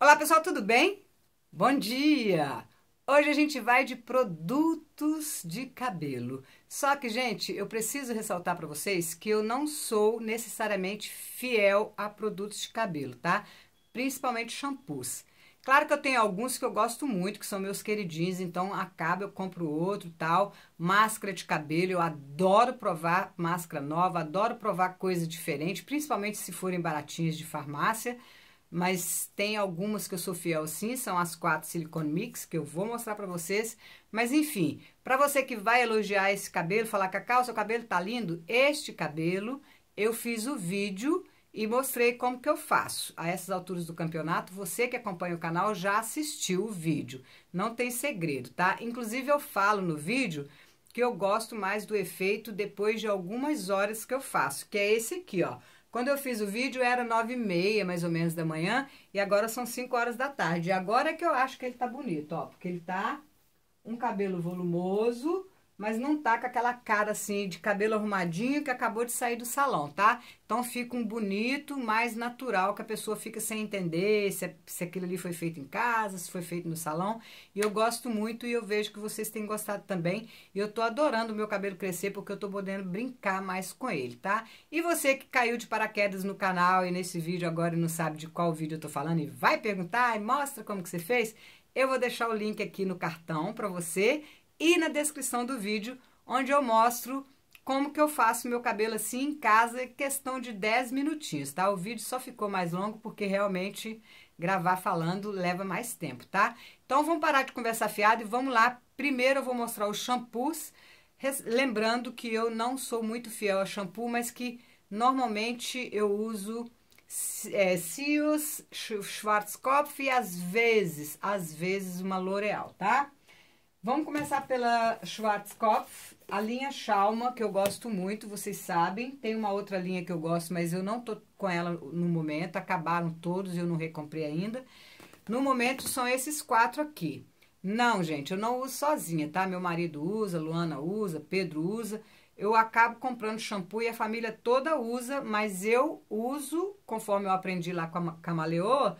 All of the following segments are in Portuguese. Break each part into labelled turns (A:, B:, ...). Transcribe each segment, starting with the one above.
A: Olá pessoal, tudo bem? Bom dia! Hoje a gente vai de produtos de cabelo. Só que, gente, eu preciso ressaltar para vocês que eu não sou necessariamente fiel a produtos de cabelo, tá? Principalmente shampoos. Claro que eu tenho alguns que eu gosto muito, que são meus queridinhos, então acaba, eu compro outro tal. Máscara de cabelo, eu adoro provar máscara nova, adoro provar coisa diferente, principalmente se forem baratinhas de farmácia mas tem algumas que eu sou fiel sim, são as quatro Silicone Mix, que eu vou mostrar pra vocês. Mas enfim, pra você que vai elogiar esse cabelo, falar, Cacau, seu cabelo tá lindo, este cabelo, eu fiz o vídeo e mostrei como que eu faço. A essas alturas do campeonato, você que acompanha o canal já assistiu o vídeo, não tem segredo, tá? Inclusive, eu falo no vídeo que eu gosto mais do efeito depois de algumas horas que eu faço, que é esse aqui, ó. Quando eu fiz o vídeo era nove e meia, mais ou menos, da manhã, e agora são cinco horas da tarde. E agora é que eu acho que ele tá bonito, ó, porque ele tá um cabelo volumoso, mas não tá com aquela cara assim de cabelo arrumadinho que acabou de sair do salão, tá? Então fica um bonito, mais natural, que a pessoa fica sem entender se, é, se aquilo ali foi feito em casa, se foi feito no salão. E eu gosto muito e eu vejo que vocês têm gostado também. E eu tô adorando o meu cabelo crescer porque eu tô podendo brincar mais com ele, tá? E você que caiu de paraquedas no canal e nesse vídeo agora e não sabe de qual vídeo eu tô falando e vai perguntar e mostra como que você fez, eu vou deixar o link aqui no cartão para você e na descrição do vídeo, onde eu mostro como que eu faço meu cabelo assim em casa, questão de 10 minutinhos, tá? O vídeo só ficou mais longo porque realmente gravar falando leva mais tempo, tá? Então vamos parar de conversar fiado e vamos lá. Primeiro eu vou mostrar os shampoos, lembrando que eu não sou muito fiel a shampoo, mas que normalmente eu uso é, Cios, Schwarzkopf e às vezes, às vezes uma L'Oreal, tá? Vamos começar pela Schwarzkopf, a linha Shalma que eu gosto muito, vocês sabem. Tem uma outra linha que eu gosto, mas eu não tô com ela no momento. Acabaram todos e eu não recomprei ainda. No momento, são esses quatro aqui. Não, gente, eu não uso sozinha, tá? Meu marido usa, Luana usa, Pedro usa. Eu acabo comprando shampoo e a família toda usa, mas eu uso, conforme eu aprendi lá com a Camaleô,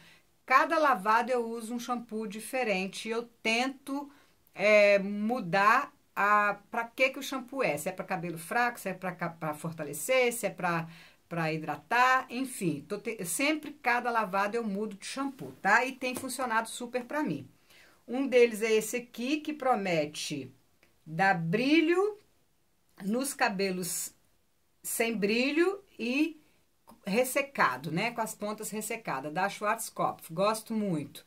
A: cada lavada eu uso um shampoo diferente. Eu tento é, mudar a para que que o shampoo é. Se é para cabelo fraco, se é para fortalecer, se é para para hidratar, enfim, te, sempre cada lavada eu mudo de shampoo, tá? E tem funcionado super para mim. Um deles é esse aqui que promete dar brilho nos cabelos sem brilho e ressecado, né? Com as pontas ressecadas, da Schwarzkopf. Gosto muito.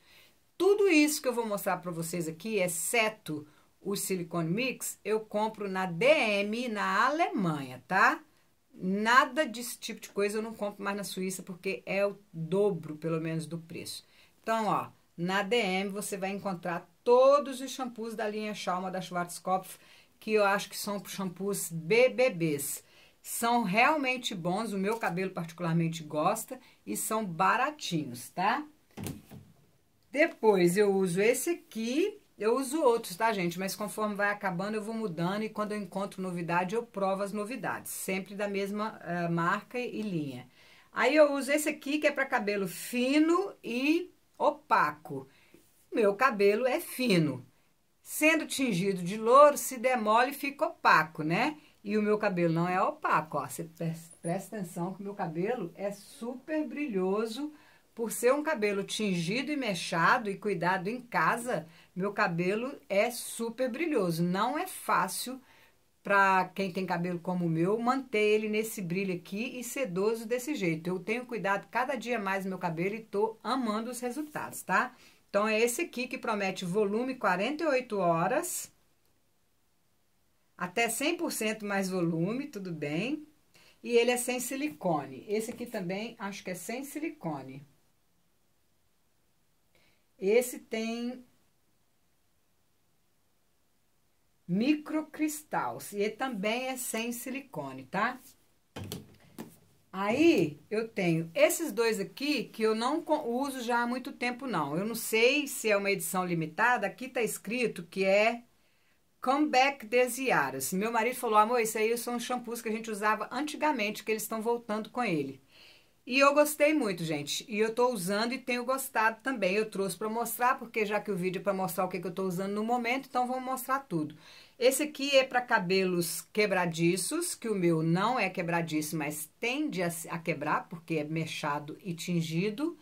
A: Tudo isso que eu vou mostrar para vocês aqui, exceto o Silicone Mix, eu compro na DM na Alemanha, tá? Nada desse tipo de coisa eu não compro mais na Suíça, porque é o dobro, pelo menos, do preço. Então, ó, na DM você vai encontrar todos os shampoos da linha Schauma da Schwarzkopf, que eu acho que são shampoos BBBs são realmente bons, o meu cabelo particularmente gosta e são baratinhos, tá? Depois eu uso esse aqui, eu uso outros, tá, gente? Mas conforme vai acabando, eu vou mudando e quando eu encontro novidade, eu provo as novidades. Sempre da mesma uh, marca e linha. Aí eu uso esse aqui, que é para cabelo fino e opaco. Meu cabelo é fino. Sendo tingido de louro, se demole, fica opaco, né? E o meu cabelo não é opaco, ó. Você presta atenção que o meu cabelo é super brilhoso, por ser um cabelo tingido e mechado e cuidado em casa, meu cabelo é super brilhoso. Não é fácil para quem tem cabelo como o meu manter ele nesse brilho aqui e sedoso desse jeito. Eu tenho cuidado cada dia mais meu cabelo e tô amando os resultados, tá? Então é esse aqui que promete volume 48 horas até 100% mais volume, tudo bem? E ele é sem silicone. Esse aqui também acho que é sem silicone. Esse tem microcristal. E também é sem silicone, tá? Aí, eu tenho esses dois aqui, que eu não uso já há muito tempo, não. Eu não sei se é uma edição limitada. Aqui tá escrito que é Comeback Desiaras. Meu marido falou, amor, isso aí são shampoos que a gente usava antigamente, que eles estão voltando com ele. E eu gostei muito, gente. E eu tô usando e tenho gostado também. Eu trouxe para mostrar, porque já que o vídeo é para mostrar o que, que eu tô usando no momento, então vou mostrar tudo. Esse aqui é para cabelos quebradiços, que o meu não é quebradiço, mas tende a, quebrar, porque é mechado e tingido.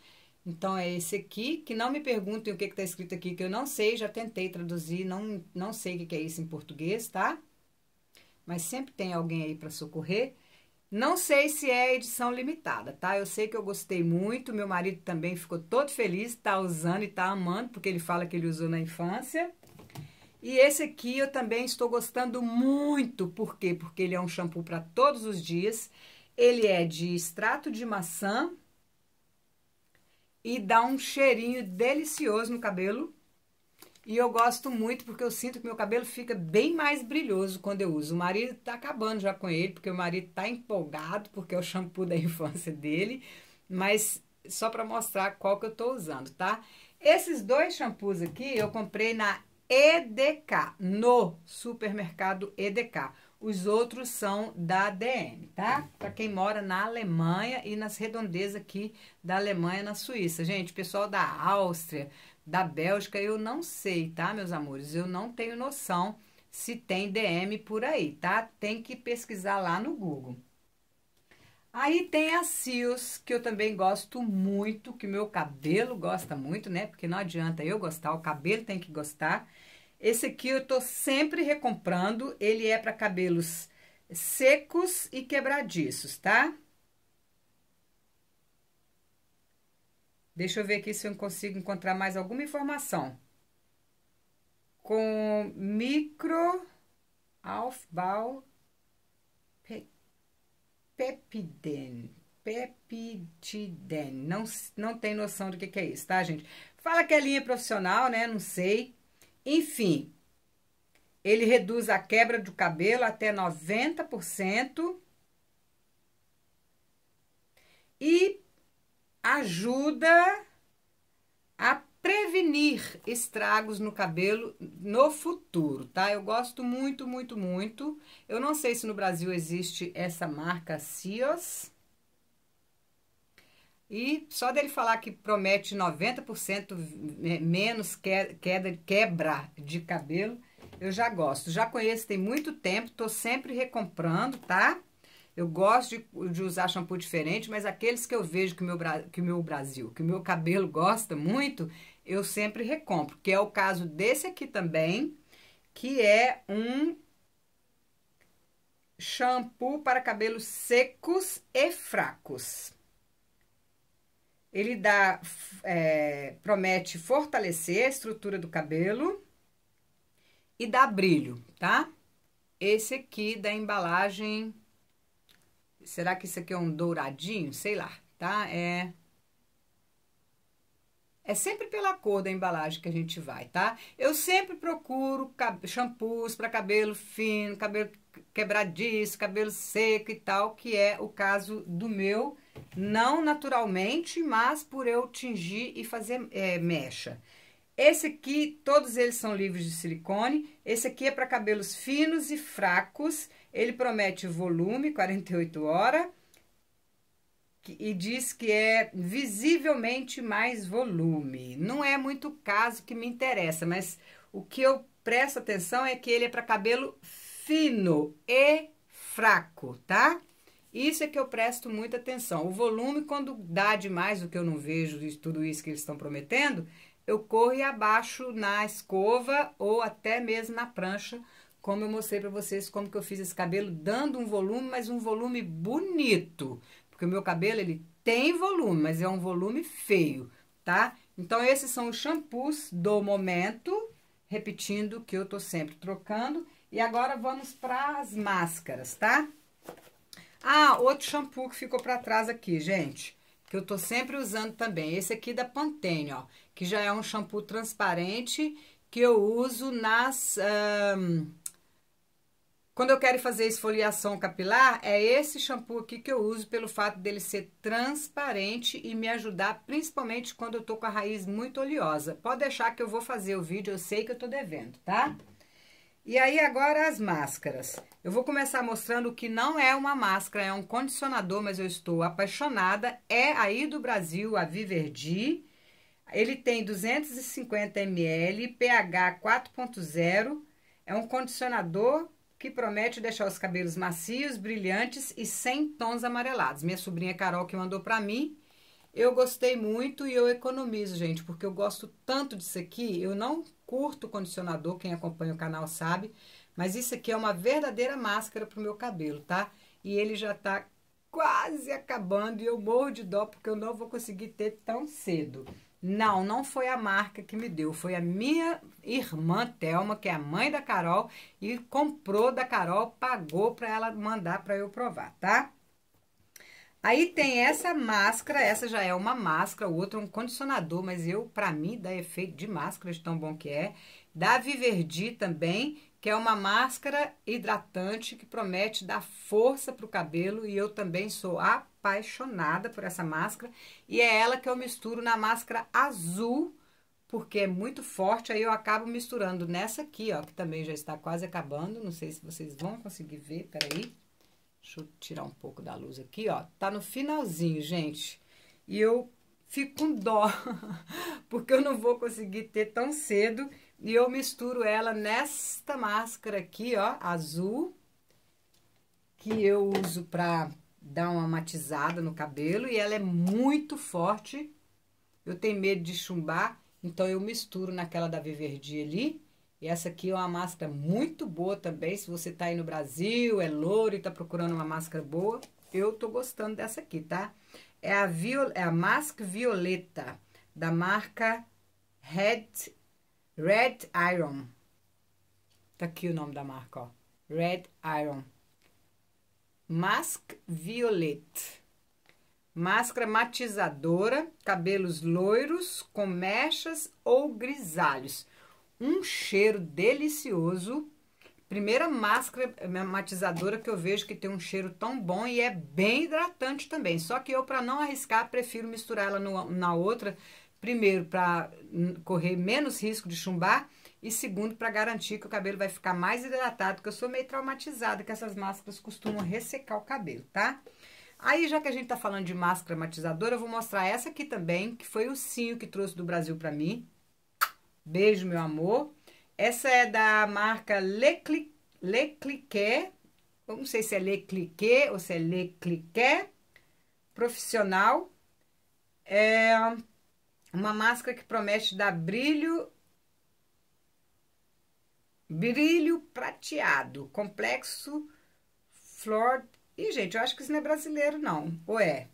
A: Então, é esse aqui, que não me perguntem o que, que tá escrito aqui, que eu não sei, já tentei traduzir, não, não sei o que, que é isso em português, tá? Mas sempre tem alguém aí para socorrer. Não sei se é edição limitada, tá? Eu sei que eu gostei muito, meu marido também ficou todo feliz, tá usando e tá amando, porque ele fala que ele usou na infância. E esse aqui eu também estou gostando muito, por quê? Porque ele é um shampoo para todos os dias. Ele é de extrato de maçã e dá um cheirinho delicioso no cabelo. E eu gosto muito porque eu sinto que meu cabelo fica bem mais brilhoso quando eu uso. O marido tá acabando já com ele, porque o marido tá empolgado, porque é o shampoo da infância dele. Mas só para mostrar qual que eu tô usando, tá? Esses dois shampoos aqui eu comprei na EDK, no supermercado EDK. Os outros são da DM, tá? Para quem mora na Alemanha e nas redondezas aqui da Alemanha, na Suíça. Gente, pessoal da Áustria, da Bélgica eu não sei, tá, meus amores? Eu não tenho noção se tem DM por aí, tá? Tem que pesquisar lá no Google. Aí tem a Cios, que eu também gosto muito, que meu cabelo gosta muito, né? Porque não adianta eu gostar, o cabelo tem que gostar. Esse aqui eu tô sempre recomprando, ele é para cabelos secos e quebradiços, tá? Deixa eu ver aqui se eu consigo encontrar mais alguma informação. Com micro aufbau pe, pepiden, peptiden. Não, não tem noção do que, que é isso, tá, gente? Fala que é linha profissional, né? Não sei. Enfim, ele reduz a quebra do cabelo até 90%. E ajuda a prevenir estragos no cabelo no futuro, tá? Eu gosto muito, muito, muito. Eu não sei se no Brasil existe essa marca Cios. E só dele falar que promete 90% menos queda, quebra de cabelo, eu já gosto. Já conheço tem muito tempo, tô sempre recomprando, tá? Eu gosto de, de, usar shampoo diferente, mas aqueles que eu vejo que o meu, que meu Brasil, que o meu cabelo gosta muito, eu sempre recompro. Que é o caso desse aqui também, que é um shampoo para cabelos secos e fracos. Ele dá, é, promete fortalecer a estrutura do cabelo e dá brilho, tá? Esse aqui da embalagem Será que isso aqui é um douradinho? Sei lá, tá? É é sempre pela cor da embalagem que a gente vai, tá? Eu sempre procuro shampoos para cabelo fino, cabelo quebradiço, cabelo seco e tal, que é o caso do meu, não naturalmente, mas por eu tingir e fazer é, mecha. Esse aqui, todos eles são livres de silicone. Esse aqui é para cabelos finos e fracos. Ele promete volume, 48 horas, e diz que é visivelmente mais volume. Não é muito caso que me interessa, mas o que eu presto atenção é que ele é para cabelo fino e fraco, tá? Isso é que eu presto muita atenção. O volume, quando dá demais, o que eu não vejo de tudo isso que eles estão prometendo, eu corro e abaixo na escova ou até mesmo na prancha como eu mostrei para vocês como que eu fiz esse cabelo, dando um volume, mas um volume bonito. Porque o meu cabelo, ele tem volume, mas é um volume feio, tá? Então, esses são os shampoos do momento, repetindo que eu tô sempre trocando. E agora, vamos para as máscaras, tá? Ah, outro shampoo que ficou para trás aqui, gente, que eu tô sempre usando também. Esse aqui da Pantene, ó, que já é um shampoo transparente que eu uso nas... Um, quando eu quero fazer esfoliação capilar, é esse shampoo aqui que eu uso pelo fato dele ser transparente e me ajudar, principalmente quando eu tô com a raiz muito oleosa. Pode deixar que eu vou fazer o vídeo, eu sei que eu tô devendo, tá? E aí, agora as máscaras. Eu vou começar mostrando que não é uma máscara, é um condicionador, mas eu estou apaixonada. É aí do Brasil, a Viverdi. Ele tem 250 ml, pH 4.0. É um condicionador que promete deixar os cabelos macios, brilhantes e sem tons amarelados. Minha sobrinha Carol que mandou para mim. Eu gostei muito e eu economizo, gente, porque eu gosto tanto disso aqui. Eu não curto condicionador, quem acompanha o canal sabe, mas isso aqui é uma verdadeira máscara pro meu cabelo, tá? E ele já tá quase acabando e eu morro de dó porque eu não vou conseguir ter tão cedo. Não, não foi a marca que me deu, foi a minha irmã Telma, que é a mãe da Carol, e comprou da Carol, pagou para ela mandar para eu provar, tá? Aí tem essa máscara, essa já é uma máscara, o outro é um condicionador, mas eu, para mim, dá efeito de máscara, de tão bom que é. Da Viverdi também, que é uma máscara hidratante que promete dar força para o cabelo e eu também sou apaixonada por essa máscara e é ela que eu misturo na máscara azul porque é muito forte, aí eu acabo misturando nessa aqui, ó, que também já está quase acabando, não sei se vocês vão conseguir ver, peraí, deixa eu tirar um pouco da luz aqui, ó, tá no finalzinho, gente, e eu fico com dó, porque eu não vou conseguir ter tão cedo, e eu misturo ela nesta máscara aqui, ó, azul, que eu uso pra dar uma matizada no cabelo. E ela é muito forte. Eu tenho medo de chumbar, então eu misturo naquela da Viverdi ali. E essa aqui é uma máscara muito boa também. Se você tá aí no Brasil, é louro e tá procurando uma máscara boa, eu tô gostando dessa aqui, tá? É a, Viol é a Mask Violeta, da marca Red Red Iron. Tá aqui o nome da marca, ó. Red Iron. Mask Violet. Máscara matizadora, cabelos loiros, com mechas ou grisalhos. Um cheiro delicioso. Primeira máscara matizadora que eu vejo que tem um cheiro tão bom e é bem hidratante também. Só que eu, para não arriscar, prefiro misturar ela no, na outra, primeiro, para correr menos risco de chumbar e segundo, para garantir que o cabelo vai ficar mais hidratado, porque eu sou meio traumatizada que essas máscaras costumam ressecar o cabelo, tá? Aí, já que a gente tá falando de máscara matizadora, eu vou mostrar essa aqui também, que foi o Cinho que trouxe do Brasil para mim. Beijo, meu amor. Essa é da marca Le, Cli Le Eu não sei se é Le Clique ou se é Le Clique. Profissional. É, uma máscara que promete dar brilho brilho prateado, complexo flor. E gente, eu acho que isso não é brasileiro não, ou é?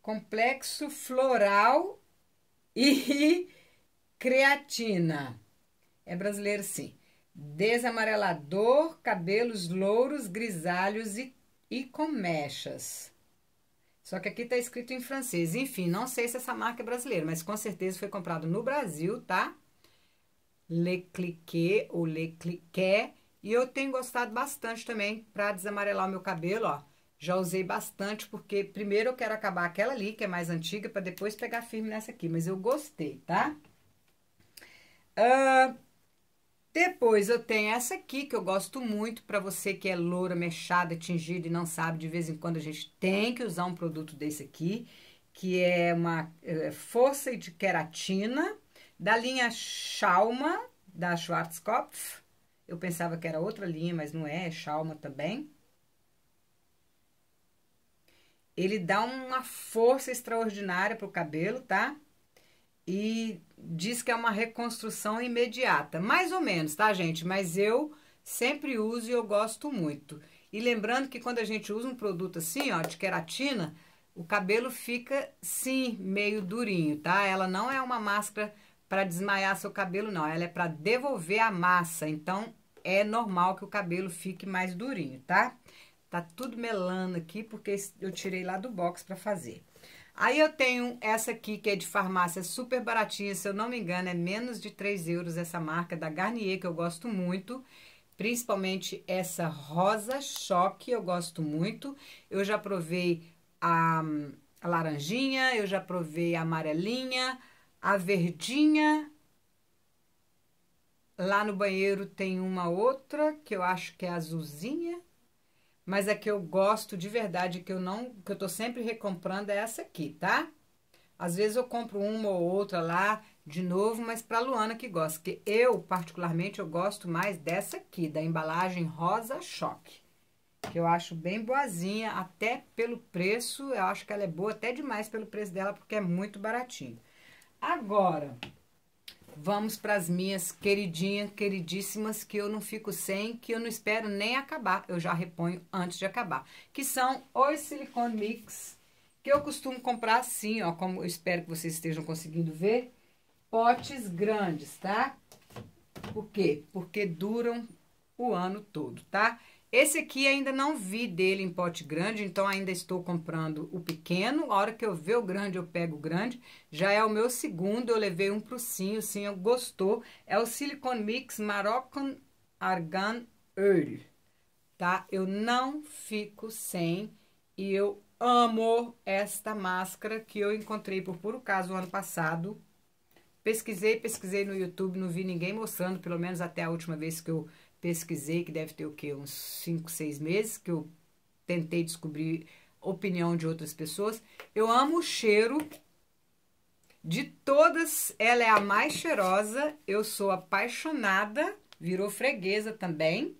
A: Complexo floral e creatina. É brasileiro sim. Desamarelador, cabelos louros, grisalhos e, e com mechas. Só que aqui está escrito em francês. Enfim, não sei se essa marca é brasileira, mas com certeza foi comprado no Brasil, tá? Le ou Le E eu tenho gostado bastante também para desamarelar o meu cabelo, ó. Já usei bastante, porque primeiro eu quero acabar aquela ali, que é mais antiga, para depois pegar firme nessa aqui. Mas eu gostei, tá? Uh, depois eu tenho essa aqui que eu gosto muito para você que é loura, mechada, tingida e não sabe, de vez em quando a gente tem que usar um produto desse aqui, que é uma é, força de queratina da linha Schalma da Schwarzkopf. Eu pensava que era outra linha, mas não é, é Schalma também. Ele dá uma força extraordinária pro cabelo, tá? e diz que é uma reconstrução imediata. Mais ou menos, tá, gente? Mas eu sempre uso e eu gosto muito. E lembrando que quando a gente usa um produto assim, ó, de queratina, o cabelo fica, sim, meio durinho, tá? Ela não é uma máscara para desmaiar seu cabelo, não. Ela é para devolver a massa. Então, é normal que o cabelo fique mais durinho, tá? Tá tudo melando aqui, porque eu tirei lá do box para fazer. Aí eu tenho essa aqui que é de farmácia super baratinha, se eu não me engano, é menos de 3 euros essa marca da Garnier, que eu gosto muito. Principalmente essa rosa choque, eu gosto muito. Eu já provei a, a laranjinha, eu já provei a amarelinha, a verdinha. Lá no banheiro tem uma outra que eu acho que é azulzinha. Mas a que eu gosto de verdade, que eu não, que eu tô sempre recomprando é essa aqui, tá? Às vezes eu compro uma ou outra lá de novo, mas pra Luana que gosta. Que eu, particularmente, eu gosto mais dessa aqui, da embalagem Rosa Choque. Que eu acho bem boazinha, até pelo preço. Eu acho que ela é boa até demais pelo preço dela, porque é muito baratinho. Agora, Vamos para as minhas queridinhas, queridíssimas, que eu não fico sem, que eu não espero nem acabar. Eu já reponho antes de acabar. Que são os silicone mix, que eu costumo comprar assim, ó. Como eu espero que vocês estejam conseguindo ver. Potes grandes, tá? Por quê? Porque duram o ano todo, tá? Esse aqui ainda não vi dele em pote grande, então ainda estou comprando o pequeno. A hora que eu ver o grande, eu pego o grande. Já é o meu segundo, eu levei um pro Sim, o Sim gostou. É o Silicone Mix Moroccan Argan Oil, tá? Eu não fico sem e eu amo esta máscara que eu encontrei por puro caso ano passado. Pesquisei, pesquisei no YouTube, não vi ninguém mostrando, pelo menos até a última vez que eu pesquisei, que deve ter o quê? Uns 5, 6 meses, que eu tentei descobrir opinião de outras pessoas. Eu amo o cheiro. De todas, ela é a mais cheirosa. Eu sou apaixonada, virou freguesa também.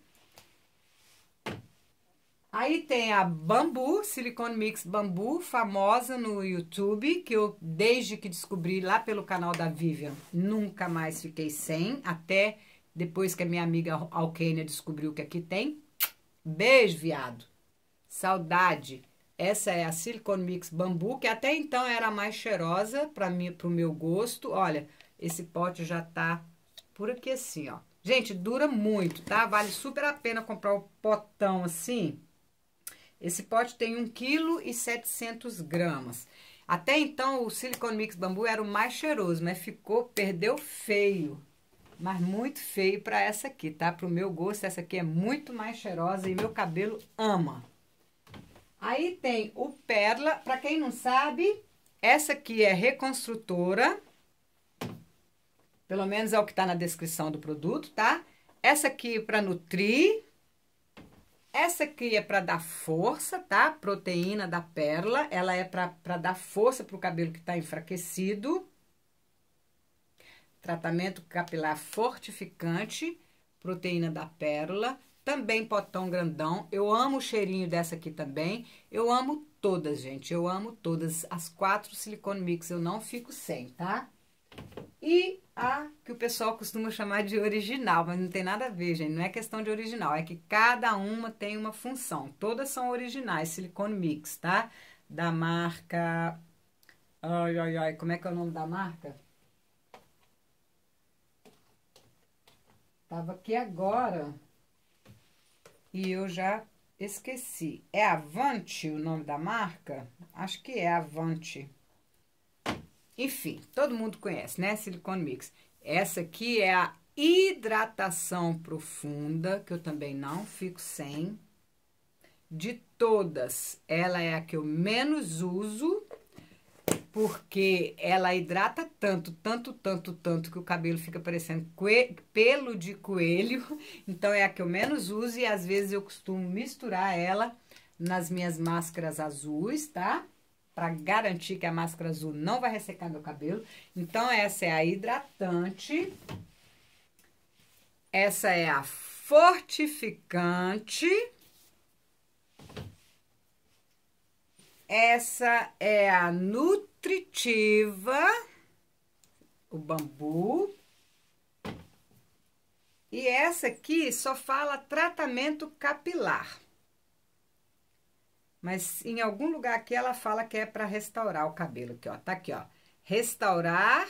A: Aí tem a Bambu, Silicone Mix Bambu, famosa no YouTube, que eu, desde que descobri lá pelo canal da Vivian, nunca mais fiquei sem, até depois que a minha amiga Alkenia descobriu que aqui tem. Beijo, viado. Saudade. Essa é a Silicone Mix Bambu, que até então era mais cheirosa para mim, pro meu gosto. Olha, esse pote já tá por aqui assim, ó. Gente, dura muito, tá? Vale super a pena comprar o um potão assim. Esse pote tem 1,7 kg e gramas. Até então, o Silicone Mix Bambu era o mais cheiroso, mas ficou, perdeu feio mas muito feio para essa aqui, tá? Pro meu gosto, essa aqui é muito mais cheirosa e meu cabelo ama. Aí tem o Perla, para quem não sabe, essa aqui é reconstrutora. Pelo menos é o que tá na descrição do produto, tá? Essa aqui é para nutrir. Essa aqui é para dar força, tá? Proteína da Perla, ela é para dar força pro cabelo que tá enfraquecido tratamento capilar fortificante, proteína da pérola, também potão grandão. Eu amo o cheirinho dessa aqui também. Eu amo todas, gente. Eu amo todas as quatro silicone mix. Eu não fico sem, tá? E a que o pessoal costuma chamar de original, mas não tem nada a ver, gente. Não é questão de original, é que cada uma tem uma função. Todas são originais, silicone mix, tá? Da marca. Ai, ai, ai. Como é que é o nome da marca? Tava aqui agora e eu já esqueci. É Avante o nome da marca? Acho que é Avante. Enfim, todo mundo conhece, né? Silicone Mix. Essa aqui é a hidratação profunda, que eu também não fico sem. De todas, ela é a que eu menos uso porque ela hidrata tanto, tanto, tanto, tanto que o cabelo fica parecendo pelo de coelho. Então é a que eu menos uso e às vezes eu costumo misturar ela nas minhas máscaras azuis, tá? Para garantir que a máscara azul não vai ressecar meu cabelo. Então essa é a hidratante. Essa é a fortificante. Essa é a nutritiva, o bambu. E essa aqui só fala tratamento capilar. Mas em algum lugar aqui ela fala que é para restaurar o cabelo aqui, ó. Tá aqui, ó. Restaurar,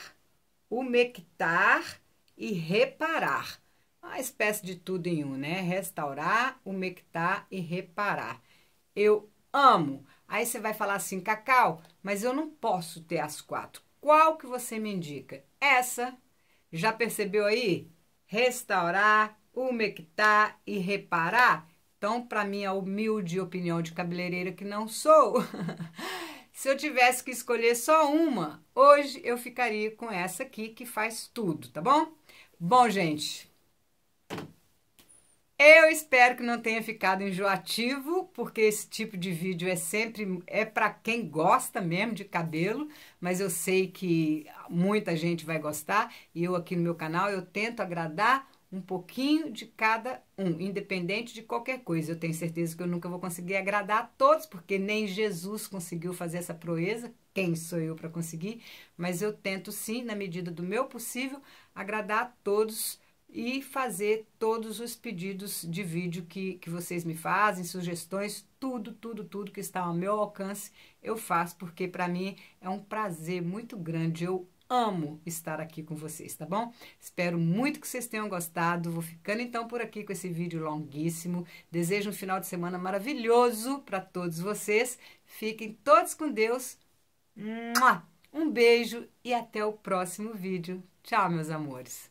A: umectar e reparar. Uma espécie de tudo em um, né? Restaurar, umectar e reparar. Eu amo. Aí você vai falar assim, Cacau, mas eu não posso ter as quatro. Qual que você me indica? Essa, já percebeu aí? Restaurar, umectar e reparar? Então, para minha humilde opinião de cabeleireira que não sou, se eu tivesse que escolher só uma, hoje eu ficaria com essa aqui que faz tudo, tá bom? Bom, gente, eu espero que não tenha ficado enjoativo, porque esse tipo de vídeo é sempre é para quem gosta mesmo de cabelo, mas eu sei que muita gente vai gostar e eu aqui no meu canal eu tento agradar um pouquinho de cada um, independente de qualquer coisa. Eu tenho certeza que eu nunca vou conseguir agradar a todos, porque nem Jesus conseguiu fazer essa proeza. Quem sou eu para conseguir? Mas eu tento sim, na medida do meu possível, agradar a todos e fazer todos os pedidos de vídeo que, que vocês me fazem, sugestões, tudo, tudo, tudo que está ao meu alcance, eu faço, porque para mim é um prazer muito grande. Eu amo estar aqui com vocês, tá bom? Espero muito que vocês tenham gostado. Vou ficando então por aqui com esse vídeo longuíssimo. Desejo um final de semana maravilhoso para todos vocês. Fiquem todos com Deus. Um beijo e até o próximo vídeo. Tchau, meus amores.